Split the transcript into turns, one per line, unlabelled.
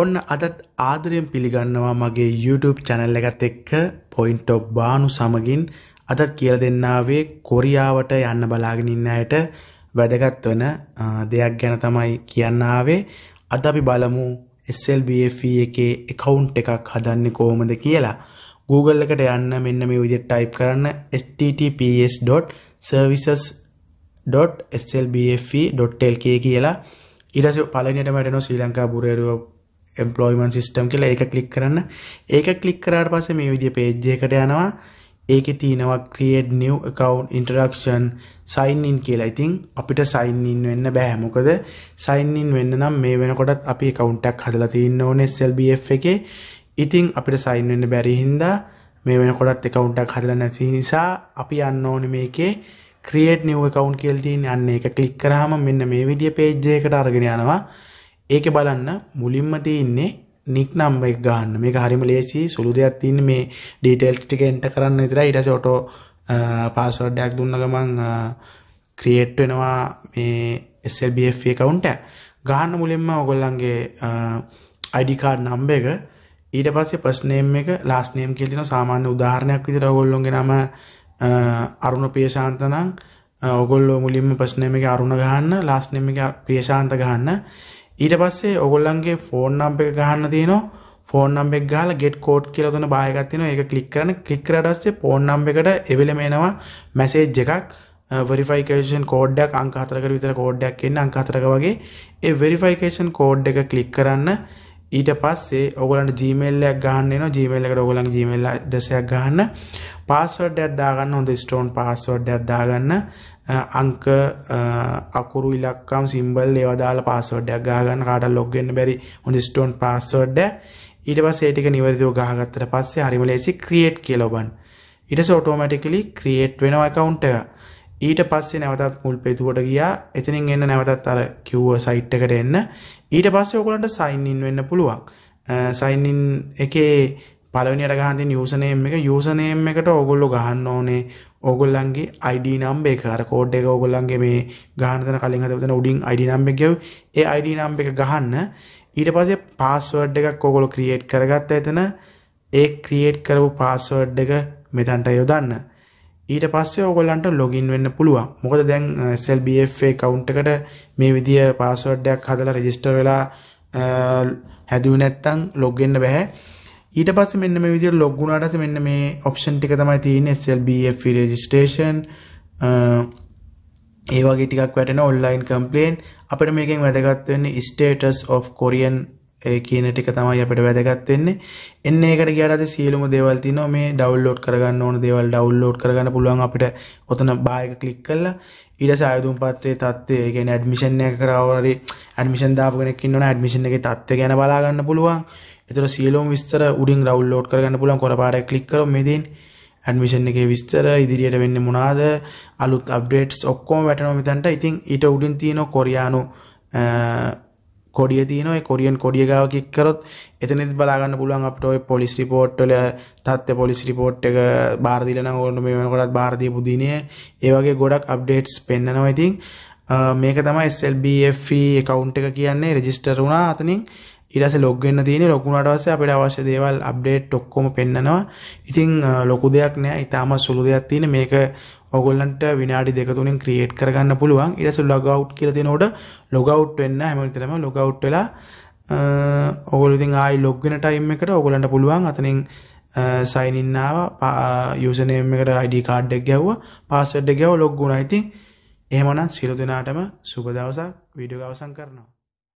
ඔන්න අදත් ආදරයෙන් පිළිගන්නවා මගේ YouTube චැනල් එකත් එක්ක පොයින්ට් ඔබ් බානු සමගින් අදත් කියලා දෙන්නාවේ කොරියාවට යන්න බලාගෙන ඉන්න අයට වැදගත් වෙන දෙයක් ගැන තමයි කියන්න ආවේ. අද අපි බලමු SLBFE එකේ account එකක් හදන්නේ කොහොමද කියලා. Google එකට යන්න මෙන්න මේ විදිහට type කරන්න https.services.slbfe.lk කියලා ඊට පස්සේ පළවෙනියටම එනවා ශ්‍රී ලංකා පුරේරුව එම්පලොයිමන් සිිස්ටම් කියලා ඒක කලික් කරන්න ඒක කලික් කරාට පස්සේ මේ විදිිය පේජ්ජයකට යනවා ඒක තියෙනවා ක්‍රියඩ් නිව් කවන්් ඉන්ටරක්ෂන් සයින්ඉන් කියලා ඉතින් අපිට සයින්ඉන් වෙන්න බෑහමොකද සයින්ඉන් වෙන්න නම් මේ වෙනකොටත් අපි කවුන්ටක් හදලා තියන්න ඕන සල්බF එක ඉතිං අපිට සයින් වෙන්න බැරිහින්දා මේ වෙනකොටත් එකවුන්ටක් හදලා නැති නිසා අපි යන්න ඕන මේකේ ක්‍රියට් නිව් කවන්් කියල්තින් යන්න එක කලික් කරහම මෙන්න මේ විදිිය පේජ්ජයකට අර්ගෙන යනවා ඒකේ බලන්න මුලින්ම තියෙන්නේ නික් නම් එක ගන්න මේක හරිම ලේසි සුළු දෙයක් තියෙන්නේ මේ ඩීටේල්ස් ටික එන්ටර් කරන්න විතරයි ඊට පස්සේ ඔටෝ පාස්වර්ඩ් එකක් දුන්න ගමන් ක්‍රියේට් වෙනවා මේ SLBF e account එක ගන්න මුලින්ම ඔයගොල්ලන්ගේ ID card number එක ඊට පස්සේ ෆස්ට් නේම් එක ලාස්ට් නේම් කියලා දෙන සාමාන්‍ය උදාහරණයක් විදිහට ඔයගොල්ලෝගේ නම අරුණ ප්‍රියශාන්ත නම් ඔයගොල්ලෝ මුලින්ම ෆස්ට් නේම් එකේ අරුණ ගහන්න ලාස්ට් නේම් එකේ ප්‍රියශාන්ත ගහන්න ඊට පස්සේ ඔගොල්ලන්ගේ ෆෝන් නම්බ එක ගහන්න තියෙනවා ෆෝන් නම්බ එක ගහලා get code කියලා දෙන බාහිරක් තියෙනවා ඒක ක්ලික් කරන ක්ලික් කරාට පස්සේ ෆෝන් නම්බ එකට එවෙලම එනවා මැසේජ් එකක් වෙරිෆයිකේෂන් කෝඩ්ඩක් අංක හතරකට විතර කෝඩ්ඩයක් එන්න අංක හතරක වගේ ඒ වෙරිෆයිකේෂන් කෝඩ් එක ක්ලික් කරන්න ඊට පස්සේ ඔගලන්ට ජීමල්ලයක් ගන්න ජීමල් එකට ඔගලන් ජීමල් ඩසයක් ගන්න පාස්වර්ඩයක් දාගන්න හොඳ ස්ටෝන් පාස්වර්ඩයක් දාගන්න අංක අකුරු ඉලක්කම් සිම්බල් ඒවා දාලා පාස්වර්ඩ් එකක් ගහගන්න කාට ලොග් වෙන්න බැරි හොඳ ස්ටෝන් පාස්වර්ඩ් එක ඊට පස්සේ ඒ ටික නිවැරදිව ගහගත්තට පස්සේ හරිම ලේසි ක්‍රියේට් කියලා ඔබන්න ඊට පස්සේ ඔටෝමැටිකලි ක්‍රියේට් වෙනවා account එක ඊට පස්සේ නැවතත් මුල් පේතුවට ගියා එතනින් එන්න නැවතත් අර කිව්ව සයිට් එකට එන්න ඊට පස්සේ ඔයගොල්ලන්ට සයින් ඉන් වෙන්න පුළුවන් සයින් ඉන් එකේ පළවෙනියට ගහන තියෙන යූසර් නේම් එක යූසර් නේම් එකට ඕගොල්ලෝ ගහන්න ඕනේ ඕගොල්ලන්ගේ ID number එක අර කෝඩ් එක ඕගොල්ලන්ගේ මේ ගහන තැන කලින් හදපු තැන උඩින් ID number එක ගැහුවා. ඒ ID number එක ගහන්න ඊට පස්සේ password එකක් ඕගොල්ලෝ create කරගත්ත එතන ඒ create කරපු password එක මෙතනට යොදන්න. ඊට පස්සේ ඕගොල්ලන්ට ලොගින් වෙන්න පුළුවන්. මොකද දැන් SLBFA account එකට මේ විදිය password එකක් හදලා register වෙලා හැදුවේ නැත්නම් log වෙන්න බෑ. ඊට පස්සේ මෙන්න මේ විදිහට log වුණාට පස්සේ මෙන්න මේ option ටික තමයි තියෙන්නේ SLBF registration ඒ වගේ ටිකක් වැටෙන online complaint අපිට මේකෙන් වැදගත් වෙන්නේ status of Korean ඒ කියන ටික තමයි අපිට වැදගත් වෙන්නේ. එන්න ඒකට ගියාට පස්සේ සියලුම දේවල් තියෙනවා මේ ඩවුන්ලෝඩ් කරගන්න ඕන දේවල් ඩවුන්ලෝඩ් කරගන්න පුළුවන් අපිට ඔතන බා එක ක්ලික් කරලා ඊට පස්සේ ආයුධම් පත්‍රයේ තත්ත්වය, ඒ කියන්නේ ඇඩ්මිෂන් එක කරවරි ඇඩ්මිෂන් දාපු කෙනෙක් ඉන්නවනේ ඇඩ්මිෂන් එකේ තත්ත්වය ගැන බලා ගන්න පුළුවන්. එතර සියලෝම් විස්තර උඩින් රවල්ලෝඩ් කරගන්න පුලන් කොරපාට කලික් කර මෙදන් ඇඩමිෂන් එක විස්තර ඉදිරියට වෙන්න මොනාද අලුත් අප්ඩේට්ස් ඔක්කෝම වැටනොමිතන්ට ඉතින් ඊට උඩින් තියෙන කොරයානු කොඩිය තියනොයි කොරියන් කොඩිය ගාව කික් කරොත් එතනෙත් බලාගන්න පුළුවන් අපට ඔය පොලිස් රිපෝට් වල තත්ත්ව පොලිස් රිපෝට් එක බාර දීලා නම් ඕන්න මේ වෙනකොටත් බාර දීපු දිනේ ඒ වගේ ගොඩක් අප්ඩේට්ස් පෙන්නනවා ඉතින් මේක තමයි SLBFE account එක කියන්නේ රෙජිස්ටර් වුණා අතනින් ඉරස ලොග්ගන්න තියෙන ලොකුණටවස අපට අවශ්‍ය දේවල් අප්ඩේට් ඔක්කොම පෙන්න්නනවා ඉතිං ලොකු දෙයක් නෑ ඉතාම සුළු දෙයක් තියෙන මේක ඔගොල්ලන්ට විනාඩි දෙකතුනින් ක්‍රියේට් කරගන්න පුළුවන් ඉරස ලොගවට් කියලති නොට ලොගවට් වෙන්න හැමවිතරම ලොගවට් වෙලා ඔගොලඉතින් ආයි ලොග්ගෙන ටයිම් එකට ඔගොලන්ට පුළුවන් අතනින් සයිනින්නාව යසනයම එකට අයිඩ කාඩ්ඩක් ගැව්ව පාසඩ්ඩ ගැව ලොග්ගුණ අයිති එහෙමනම් සිරු දෙනාටම සුබදවසක් විඩියෝ අවසන් කරනවා